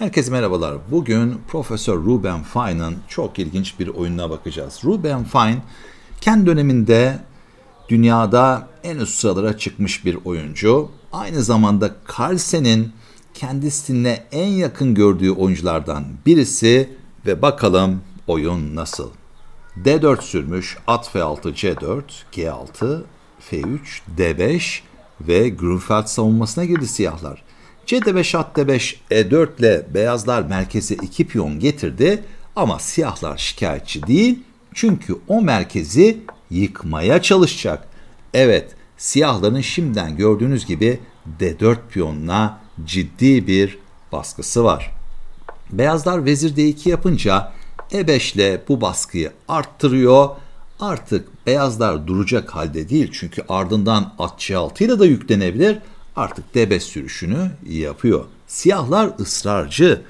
Herkese merhabalar. Bugün Profesör Ruben Fine'ın çok ilginç bir oyununa bakacağız. Ruben Fine kendi döneminde dünyada en üst sıralara çıkmış bir oyuncu. Aynı zamanda Carlsen'in kendisine en yakın gördüğü oyunculardan birisi ve bakalım oyun nasıl. D4 sürmüş, at F6, C4, G6, F3, D5 ve Grünfeld savunmasına girdi siyahlar. C5 at D5 E4 ile beyazlar merkeze iki piyon getirdi ama siyahlar şikayetçi değil çünkü o merkezi yıkmaya çalışacak. Evet siyahların şimdiden gördüğünüz gibi D4 piyonuna ciddi bir baskısı var. Beyazlar vezir D2 yapınca E5 ile bu baskıyı arttırıyor. Artık beyazlar duracak halde değil çünkü ardından at C6 ile de yüklenebilir artık debe sürüşünü yapıyor. Siyahlar ısrarcı,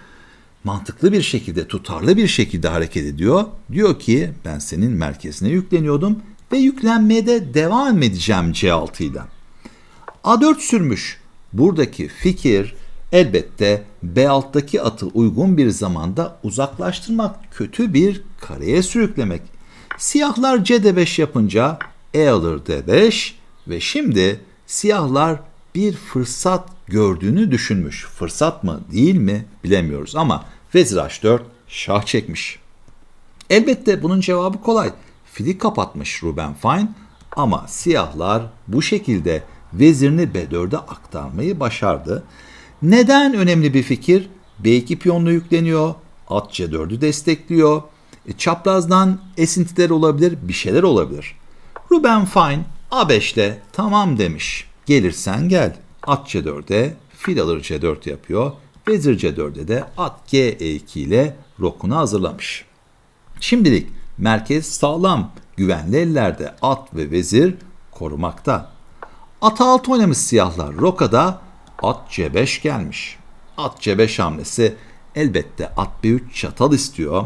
mantıklı bir şekilde, tutarlı bir şekilde hareket ediyor. Diyor ki ben senin merkezine yükleniyordum ve yüklenmeye de devam edeceğim C6 ile. A4 sürmüş. Buradaki fikir elbette B6'daki atı uygun bir zamanda uzaklaştırmak, kötü bir kareye sürüklemek. Siyahlar c 5 yapınca E alır D5 ve şimdi siyahlar bir fırsat gördüğünü düşünmüş. Fırsat mı değil mi bilemiyoruz ama vezir h4 şah çekmiş. Elbette bunun cevabı kolay. Fili kapatmış Ruben Fine ama siyahlar bu şekilde vezirini B4'e aktarmayı başardı. Neden önemli bir fikir? B2 piyonlu yükleniyor, at C4'ü destekliyor, e, çaprazdan esintiler olabilir, bir şeyler olabilir. Ruben Fine A5'te tamam demiş. Gelirsen gel. At C4'e, fil alır C4 yapıyor. Vezir C4'e de at G 2 ile rokunu hazırlamış. Şimdilik merkez sağlam, güvenli ellerde at ve vezir korumakta. At altı oynamış siyahlar rokada at C5 gelmiş. At C5 hamlesi elbette at B3 çatal istiyor.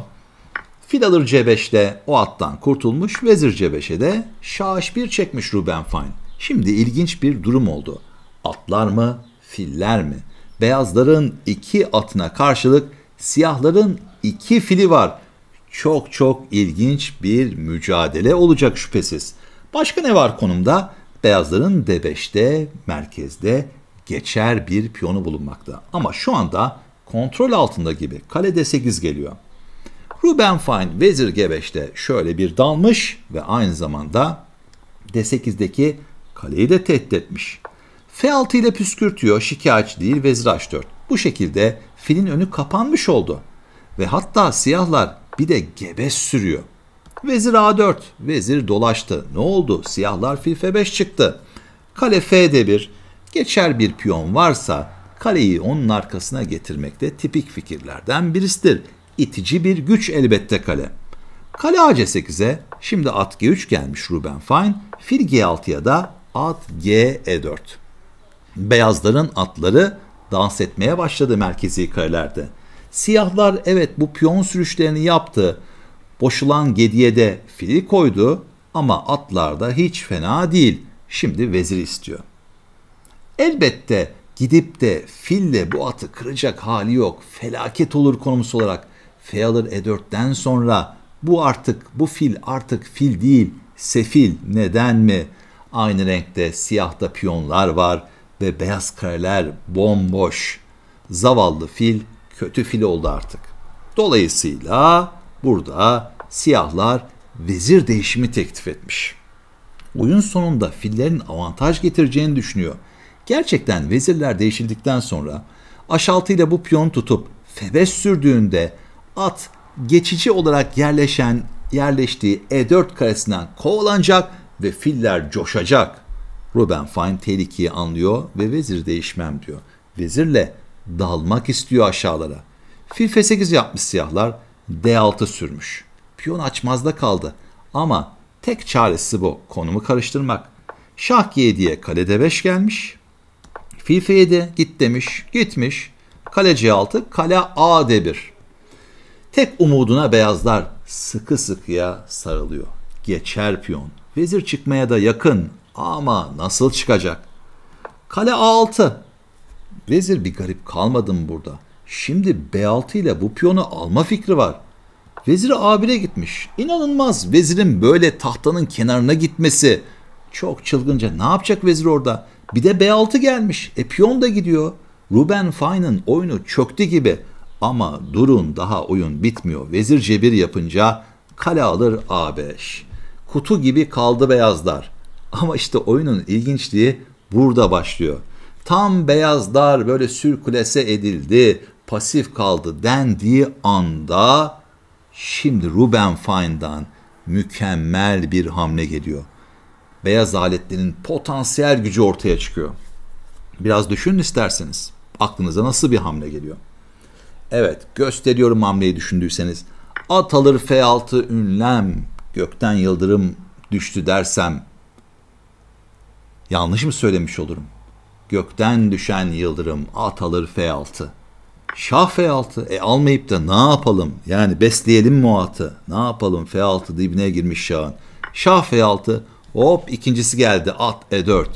Fil alır C5'te o attan kurtulmuş. Vezir C5'e de şaş bir çekmiş Ruben Fine. Şimdi ilginç bir durum oldu. Atlar mı, filler mi? Beyazların iki atına karşılık siyahların iki fili var. Çok çok ilginç bir mücadele olacak şüphesiz. Başka ne var konumda? Beyazların D5'te, merkezde geçer bir piyonu bulunmakta. Ama şu anda kontrol altında gibi. Kale D8 geliyor. Ruben Fine vezir G5'te şöyle bir dalmış ve aynı zamanda D8'deki Kaleyi de tehdit etmiş. F6 ile püskürtüyor, şikayetçi değil, vezir H4. Bu şekilde filin önü kapanmış oldu. Ve hatta siyahlar bir de gebe sürüyor. Vezir A4, vezir dolaştı. Ne oldu? Siyahlar fil F5 çıktı. Kale F'de bir, geçer bir piyon varsa kaleyi onun arkasına getirmek de tipik fikirlerden birisidir. İtici bir güç elbette kale. Kale A 8e şimdi at G3 gelmiş Ruben Fine, fil G6'ya da At G E4. Beyazların atları dans etmeye başladı merkezi karelerde. Siyahlar evet bu piyon sürüşlerini yaptı. Boşulan gediye de fili koydu ama atlarda hiç fena değil. Şimdi vezir istiyor. Elbette gidip de fille bu atı kıracak hali yok. Felaket olur konumsu olarak. F E4'ten sonra bu artık bu fil artık fil değil sefil neden mi? Aynı renkte siyahta piyonlar var ve beyaz kareler bomboş. Zavallı fil kötü fil oldu artık. Dolayısıyla burada siyahlar vezir değişimi teklif etmiş. Oyun sonunda fillerin avantaj getireceğini düşünüyor. Gerçekten vezirler değişildikten sonra aşaltıyla bu piyon tutup febes sürdüğünde at geçici olarak yerleşen yerleştiği E4 karesinden kovalanacak ve filler coşacak. Ruben Fine tehlikeyi anlıyor ve vezir değişmem diyor. Vezirle dalmak istiyor aşağılara. Fil F8 yapmış siyahlar D6 sürmüş. Piyon açmazda kaldı ama tek çaresi bu konumu karıştırmak. Şah G7'ye kale D5 gelmiş. Fil F7 git demiş gitmiş. Kale C6 kale A D1. Tek umuduna beyazlar sıkı sıkıya sarılıyor. Geçer piyon. Vezir çıkmaya da yakın ama nasıl çıkacak? Kale A6. Vezir bir garip kalmadım burada. Şimdi B6 ile bu piyonu alma fikri var. Vezir A1'e gitmiş. İnanılmaz vezirin böyle tahtanın kenarına gitmesi. Çok çılgınca ne yapacak vezir orada? Bir de B6 gelmiş. E piyon da gidiyor. Ruben Fine'ın oyunu çöktü gibi. Ama durun daha oyun bitmiyor. Vezir cebir yapınca kale alır A5 kutu gibi kaldı beyazlar. Ama işte oyunun ilginçliği burada başlıyor. Tam beyazlar böyle sürkülese edildi, pasif kaldı dendiği anda şimdi Ruben Fine'dan mükemmel bir hamle geliyor. Beyaz aletlerin potansiyel gücü ortaya çıkıyor. Biraz düşünün isterseniz. Aklınıza nasıl bir hamle geliyor? Evet, gösteriyorum hamleyi düşündüyseniz. At alır F6 ünlem gökten yıldırım düştü dersem yanlış mı söylemiş olurum? Gökten düşen yıldırım at alır F6. Şah F6. E almayıp da ne yapalım? Yani besleyelim mi o atı? Ne yapalım? F6 dibine girmiş şahın. Şah F6. Hop ikincisi geldi. At E4.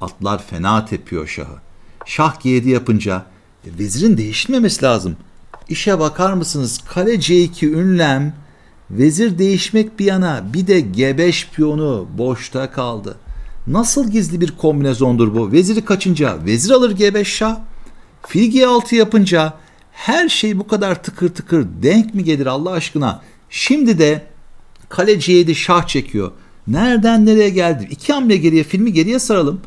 Atlar fena tepiyor şahı. Şah G7 yapınca e, vezirin değişmemesi lazım. İşe bakar mısınız? Kale C2 ünlem Vezir değişmek bir yana bir de G5 piyonu boşta kaldı. Nasıl gizli bir kombinezondur bu? Veziri kaçınca vezir alır G5 şah. Fil G6 yapınca her şey bu kadar tıkır tıkır denk mi gelir Allah aşkına? Şimdi de kale C7 şah çekiyor. Nereden nereye geldi? İki hamle geriye filmi geriye saralım.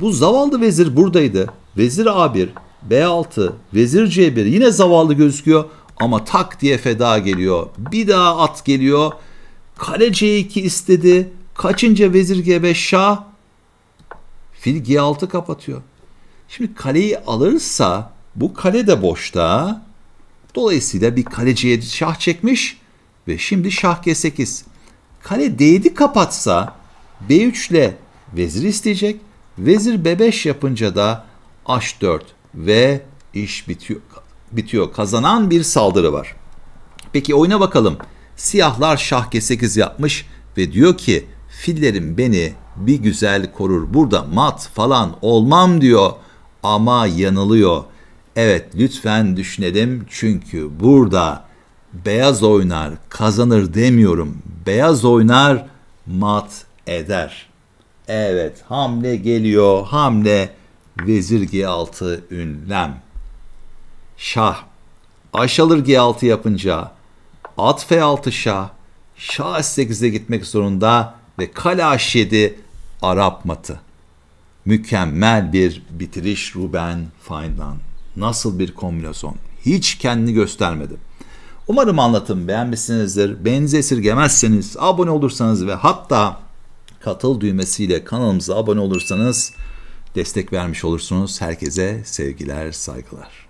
Bu zavallı vezir buradaydı. Vezir A1, B6, vezir C1 yine zavallı gözüküyor. Ama tak diye feda geliyor. Bir daha at geliyor. Kale C2 istedi. Kaçınca vezir G5 şah. Fil G6 kapatıyor. Şimdi kaleyi alırsa bu kale de boşta. Dolayısıyla bir kaleciye şah çekmiş ve şimdi şah G8. Kale D7 kapatsa B3 ile vezir isteyecek. Vezir B5 yapınca da H4 ve iş bitiyor bitiyor. Kazanan bir saldırı var. Peki oyuna bakalım. Siyahlar şah g8 yapmış ve diyor ki fillerim beni bir güzel korur. Burada mat falan olmam diyor ama yanılıyor. Evet lütfen düşünelim çünkü burada beyaz oynar kazanır demiyorum. Beyaz oynar mat eder. Evet hamle geliyor hamle vezir g6 ünlem şah. aşalır G6 yapınca at F6 şah. Şah S8'e gitmek zorunda ve kale H7 Arap matı. Mükemmel bir bitiriş Ruben Fine'dan. Nasıl bir kombinasyon. Hiç kendini göstermedi. Umarım anlatım beğenmişsinizdir. Beğenizi esirgemezseniz, abone olursanız ve hatta katıl düğmesiyle kanalımıza abone olursanız destek vermiş olursunuz. Herkese sevgiler, saygılar.